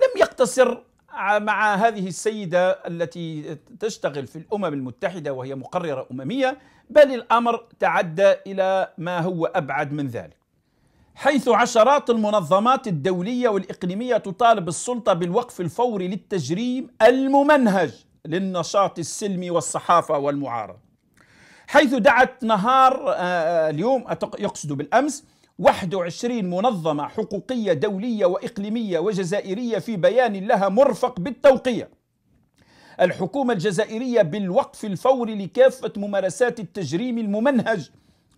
لم يقتصر مع هذه السيدة التي تشتغل في الأمم المتحدة وهي مقررة أممية بل الأمر تعدى إلى ما هو أبعد من ذلك حيث عشرات المنظمات الدولية والإقليمية تطالب السلطة بالوقف الفوري للتجريم الممنهج للنشاط السلمي والصحافة والمعارضة حيث دعت نهار آه، آه، اليوم يقصد بالأمس 21 منظمة حقوقية دولية وإقليمية وجزائرية في بيان لها مرفق بالتوقيع الحكومة الجزائرية بالوقف الفوري لكافة ممارسات التجريم الممنهج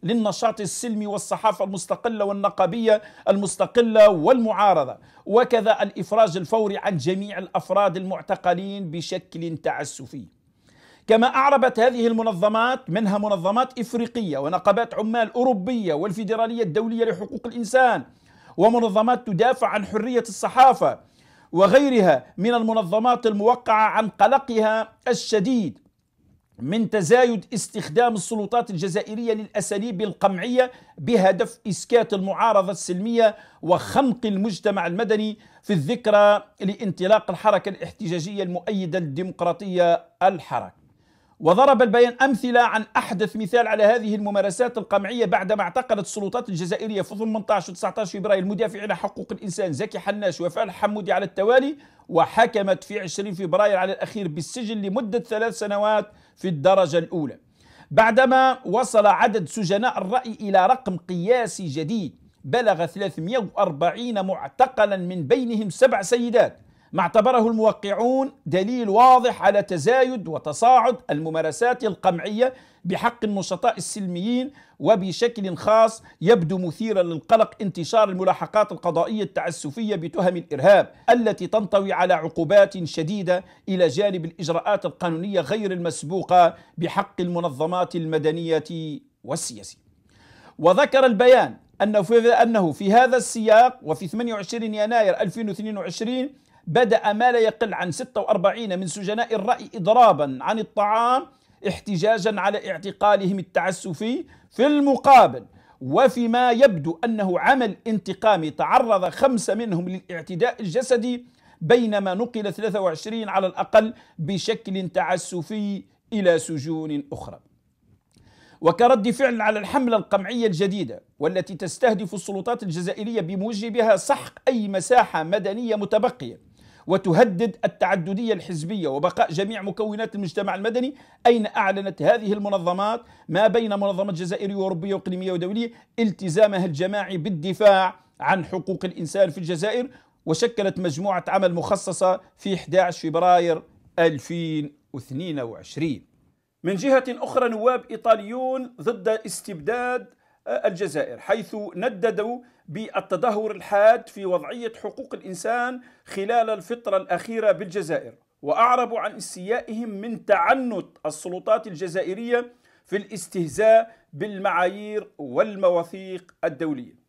للنشاط السلمي والصحافة المستقلة والنقابية المستقلة والمعارضة وكذا الإفراج الفوري عن جميع الأفراد المعتقلين بشكل تعسفي كما أعربت هذه المنظمات منها منظمات إفريقية ونقابات عمال أوروبية والفيدرالية الدولية لحقوق الإنسان ومنظمات تدافع عن حرية الصحافة وغيرها من المنظمات الموقعة عن قلقها الشديد من تزايد استخدام السلطات الجزائرية للأساليب القمعية بهدف إسكات المعارضة السلمية وخنق المجتمع المدني في الذكرى لانطلاق الحركة الاحتجاجية المؤيدة للديمقراطية الحركة وضرب البيان أمثلة عن أحدث مثال على هذه الممارسات القمعية بعدما اعتقلت السلطات الجزائرية في 18 و 19 فبراير المدافعين عن حقوق الإنسان زكي حناش وفاء حمودي على التوالي وحكمت في 20 فبراير على الأخير بالسجن لمدة ثلاث سنوات في الدرجة الأولى بعدما وصل عدد سجناء الرأي إلى رقم قياسي جديد بلغ 340 معتقلا من بينهم سبع سيدات ما اعتبره الموقعون دليل واضح على تزايد وتصاعد الممارسات القمعية بحق النشطاء السلميين وبشكل خاص يبدو مثيرا للقلق انتشار الملاحقات القضائية التعسفية بتهم الإرهاب التي تنطوي على عقوبات شديدة إلى جانب الإجراءات القانونية غير المسبوقة بحق المنظمات المدنية والسياسية وذكر البيان أنه في هذا السياق وفي 28 يناير 2022 بدأ ما لا يقل عن 46 من سجناء الرأي إضرابا عن الطعام احتجاجا على اعتقالهم التعسفي في المقابل وفيما يبدو أنه عمل انتقامي تعرض خمسة منهم للاعتداء الجسدي بينما نقل 23 على الأقل بشكل تعسفي إلى سجون أخرى وكرد فعل على الحملة القمعية الجديدة والتي تستهدف السلطات الجزائرية بموجبها سحق أي مساحة مدنية متبقية وتهدد التعددية الحزبية وبقاء جميع مكونات المجتمع المدني أين أعلنت هذه المنظمات ما بين منظمات جزائرية وأوروبية وإقليمية ودولية التزامها الجماعي بالدفاع عن حقوق الإنسان في الجزائر وشكلت مجموعة عمل مخصصة في 11 فبراير 2022 من جهة أخرى نواب إيطاليون ضد استبداد الجزائر حيث نددوا بالتدهور الحاد في وضعية حقوق الإنسان خلال الفترة الأخيرة بالجزائر وأعربوا عن استيائهم من تعنت السلطات الجزائرية في الاستهزاء بالمعايير والمواثيق الدولية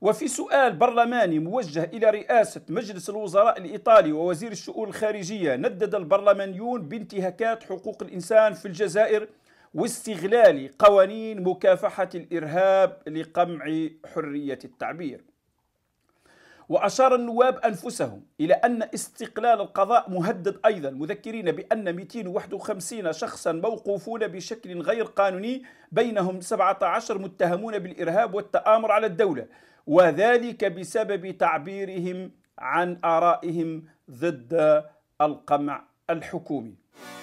وفي سؤال برلماني موجه إلى رئاسة مجلس الوزراء الإيطالي ووزير الشؤون الخارجية ندد البرلمانيون بانتهاكات حقوق الإنسان في الجزائر واستغلال قوانين مكافحة الإرهاب لقمع حرية التعبير وأشار النواب أنفسهم إلى أن استقلال القضاء مهدد أيضا مذكرين بأن 251 شخصا موقوفون بشكل غير قانوني بينهم 17 متهمون بالإرهاب والتآمر على الدولة وذلك بسبب تعبيرهم عن آرائهم ضد القمع الحكومي